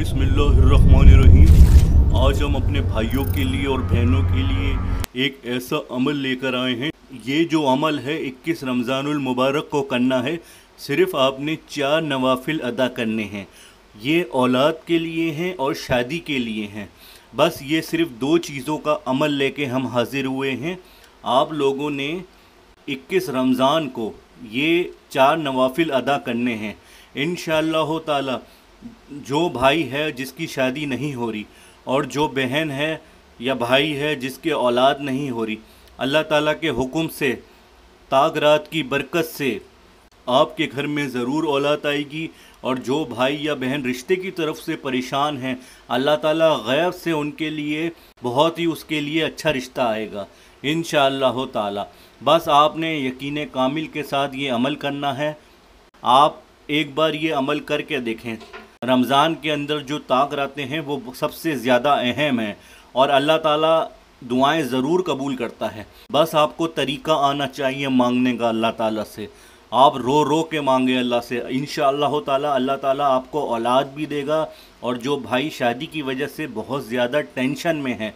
बिसमीम आज हम अपने भाइयों के लिए और बहनों के लिए एक ऐसा अमल लेकर आए हैं ये जो अमल है 21 रमज़ानुल मुबारक को करना है सिर्फ़ आपने चार नवाफिल अदा करने हैं ये औलाद के लिए हैं और शादी के लिए हैं बस ये सिर्फ़ दो चीज़ों का अमल लेके हम हाज़िर हुए हैं आप लोगों ने 21 रमज़ान को ये चार नवाफिल अदा करने हैं इन ताला जो भाई है जिसकी शादी नहीं हो रही और जो बहन है या भाई है जिसके औलाद नहीं हो रही अल्लाह ताला के हुक्म से ताक रात की बरकत से आपके घर में ज़रूर औलाद आएगी और जो भाई या बहन रिश्ते की तरफ से परेशान हैं अल्लाह ताला गैब से उनके लिए बहुत ही उसके लिए अच्छा रिश्ता आएगा इन ताला बस आपने यकीन कामिल के साथ ये अमल करना है आप एक बार ये अमल करके देखें रमज़ान के अंदर जो ताक रहते हैं वो सबसे ज़्यादा अहम हैं और अल्लाह ताला दुआएं ज़रूर कबूल करता है बस आपको तरीका आना चाहिए मांगने का अल्लाह ताला से आप रो रो के मांगे अल्लाह से इन ताली अल्लाह ताली आपको औलाद भी देगा और जो भाई शादी की वजह से बहुत ज़्यादा टेंशन में है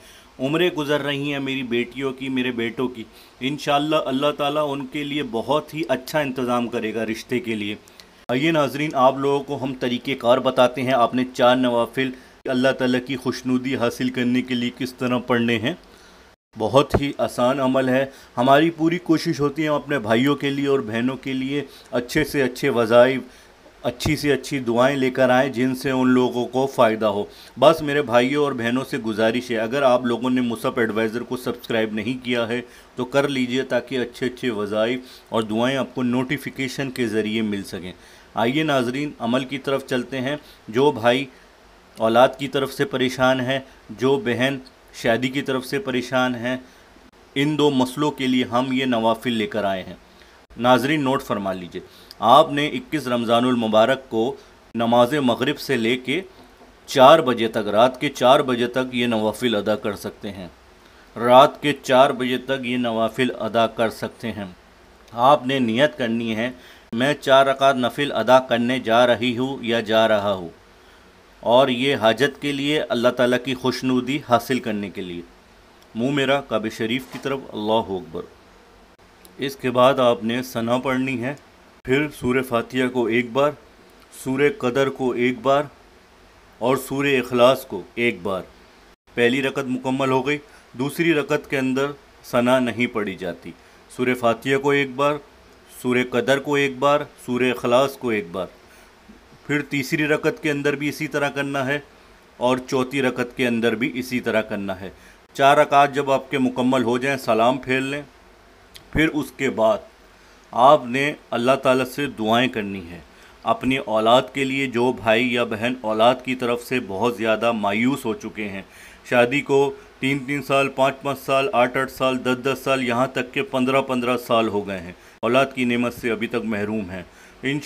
उम्रें गुज़र रही हैं मेरी बेटियों की मेरे बेटों की इन अल्लाह ताला उनके लिए बहुत ही अच्छा इंतज़ाम करेगा रिश्ते के लिए आइए नाजरीन आप लोगों को हम तरीक़ेकार बताते हैं आपने चार नवाफिल अल्लाह ताला की खुशनुदी हासिल करने के लिए किस तरह पढ़ने हैं बहुत ही आसान अमल है हमारी पूरी कोशिश होती है अपने भाइयों के लिए और बहनों के लिए अच्छे से अच्छे वज़ाइफ अच्छी से अच्छी दुआएं लेकर आएँ जिनसे उन लोगों को फ़ायदा हो बस मेरे भाइयों और बहनों से गुजारिश है अगर आप लोगों ने मुसअप एडवाइज़र को सब्सक्राइब नहीं किया है तो कर लीजिए ताकि अच्छे अच्छे वज़ाइफ और दुआएं आपको नोटिफिकेशन के ज़रिए मिल सकें आइए नाजरीन अमल की तरफ चलते हैं जो भाई औलाद की तरफ से परेशान है जो बहन शादी की तरफ से परेशान हैं इन दो मसलों के लिए हम ये नवाफिल लेकर आए हैं नाजरीन नोट फरमा लीजिए आपने 21 रमज़ानुल मुबारक को नमाज मगरिब से ले कर चार बजे तक रात के चार बजे तक ये नवाफिल अदा कर सकते हैं रात के चार बजे तक ये नवाफिल अदा कर सकते हैं आपने नियत करनी है मैं चार रकात नफिल अदा करने जा रही हूँ या जा रहा हूँ और ये हाजत के लिए अल्लाह ताला की खुशनुदी हासिल करने के लिए मुँह मेरा काबे शरीफ की तरफ अल्लाह अकबर इसके बाद आपने सना पढ़नी है फिर सूर्य फातिया को एक बार सूर्य कदर को एक बार और सूर्य अखलास को एक बार पहली रकत मुकम्मल हो गई दूसरी रकत के अंदर सना नहीं पढ़ी जाती सूर्य फातिया को एक बार सूर्य कदर को एक बार सूर्य अखलास को एक बार फिर तीसरी रकत के अंदर भी इसी तरह करना है और चौथी रकत के अंदर भी इसी तरह करना है चार रकात जब आपके मुकम्मल हो जाएं सलाम फेर लें फिर उसके बाद आपने अल्लाह ताला से दुआएं करनी है अपनी औलाद के लिए जो भाई या बहन औलाद की तरफ से बहुत ज़्यादा मायूस हो चुके हैं शादी को तीन तीन साल पाँच पाँच साल आठ आठ साल दस दस साल यहाँ तक के पंद्रह पंद्रह साल हो गए हैं औलाद की नेमत से अभी तक महरूम हैं इन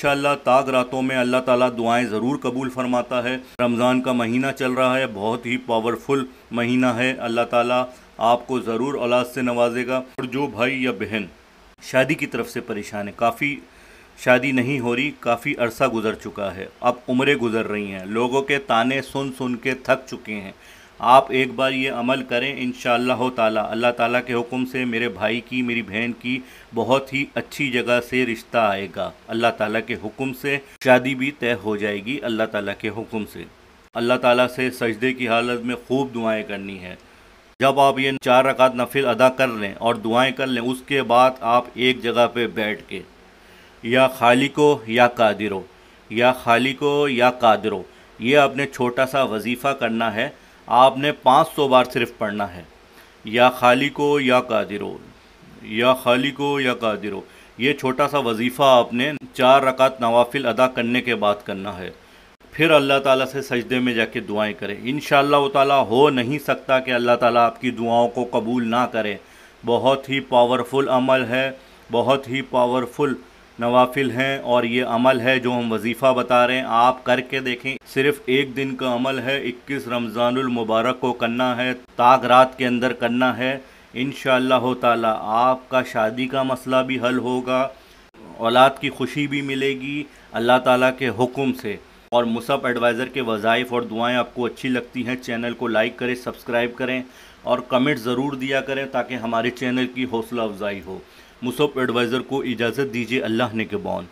ताग रातों में अल्लाह ताला दुआएं ज़रूर कबूल फरमाता है रमज़ान का महीना चल रहा है बहुत ही पावरफुल महीना है अल्लाह ताला आपको ज़रूर औलाद से नवाजेगा और जो भाई या बहन शादी की तरफ से परेशान है काफ़ी शादी नहीं हो रही काफ़ी अरसा गुजर चुका है अब उम्रें गुजर रही हैं लोगों के ताने सुन सुन के थक चुके हैं आप एक बार ये अमल करें इन ताला अल्लाह ताला के हुक्म से मेरे भाई की मेरी बहन की बहुत ही अच्छी जगह से रिश्ता आएगा अल्लाह ताला के हुक्म से शादी भी तय हो जाएगी अल्लाह ताला के हुक्म से अल्लाह ताला से सजदे की हालत में खूब दुआएं करनी है जब आप ये चार रकात नफिल अदा कर लें और दुआएं कर लें उसके बाद आप एक जगह पे बैठ के या खाली को या कादिरो या खाली को या कादिरो ये आपने छोटा सा वजीफ़ा करना है आपने पाँच सौ बार सिर्फ पढ़ना है या खाली को या कादिरो या खाली को या कादिरो ये छोटा सा वजीफ़ा आपने चार रकात नवाफिल अदा करने के बाद करना है फिर अल्लाह ताला से सजदे में जाके दुआएं करें इन ताला हो नहीं सकता कि अल्लाह ताला आपकी दुआओं को कबूल ना करे बहुत ही पावरफुल अमल है बहुत ही पावरफुल नवाफिल हैं और ये अमल है जो हम वजीफ़ा बता रहे हैं आप करके देखें सिर्फ एक दिन का अमल है 21 रमज़ानुल मुबारक को करना है ताक रात के अंदर करना है इन ताला आपका शादी का मसला भी हल होगा औलाद की खुशी भी मिलेगी अल्लाह ताला के हुक्म से और मुसब एडवाइज़र के वज़ाइफ और दुआएं आपको अच्छी लगती हैं चैनल को लाइक करें सब्सक्राइब करें और कमेंट ज़रूर दिया करें ताकि हमारे चैनल की हौसला अफजाई हो मुसब एडवाइज़र को इजाज़त दीजिए अल्लाह ने के बौन